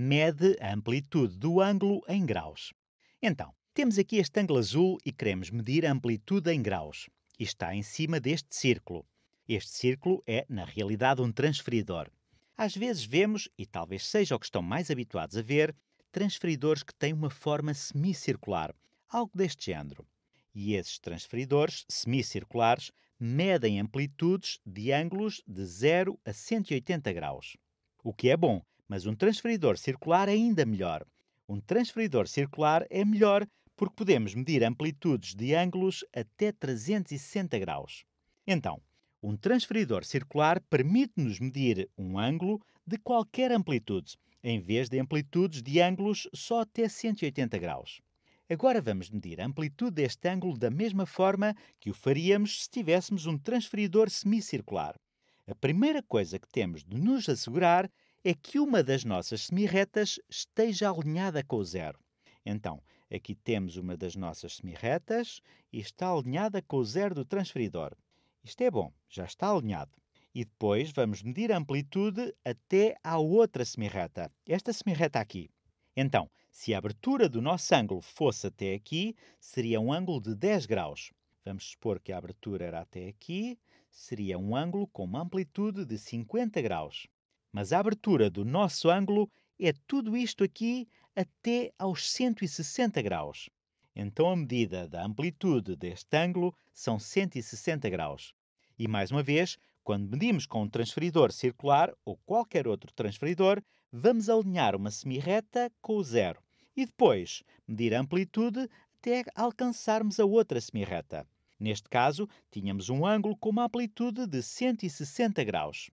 mede a amplitude do ângulo em graus. Então, temos aqui este ângulo azul e queremos medir a amplitude em graus. E está em cima deste círculo. Este círculo é, na realidade, um transferidor. Às vezes vemos, e talvez seja o que estão mais habituados a ver, transferidores que têm uma forma semicircular, algo deste género. E esses transferidores semicirculares medem amplitudes de ângulos de 0 a 180 graus. O que é bom, mas um transferidor circular é ainda melhor. Um transferidor circular é melhor porque podemos medir amplitudes de ângulos até 360 graus. Então, um transferidor circular permite-nos medir um ângulo de qualquer amplitude, em vez de amplitudes de ângulos só até 180 graus. Agora vamos medir a amplitude deste ângulo da mesma forma que o faríamos se tivéssemos um transferidor semicircular. A primeira coisa que temos de nos assegurar é que uma das nossas semirretas esteja alinhada com o zero. Então, aqui temos uma das nossas semirretas e está alinhada com o zero do transferidor. Isto é bom, já está alinhado. E depois vamos medir a amplitude até à outra semirreta, esta semirreta aqui. Então, se a abertura do nosso ângulo fosse até aqui, seria um ângulo de 10 graus. Vamos supor que a abertura era até aqui, seria um ângulo com uma amplitude de 50 graus. Mas a abertura do nosso ângulo é tudo isto aqui até aos 160 graus. Então a medida da amplitude deste ângulo são 160 graus. E mais uma vez, quando medimos com um transferidor circular ou qualquer outro transferidor, vamos alinhar uma semirreta com o zero e depois medir a amplitude até alcançarmos a outra semirreta. Neste caso, tínhamos um ângulo com uma amplitude de 160 graus.